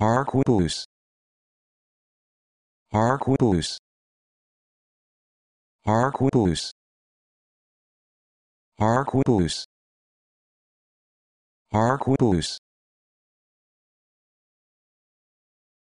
Harquibus. Harquibus. Harquibus. Harquibus. Harquibus.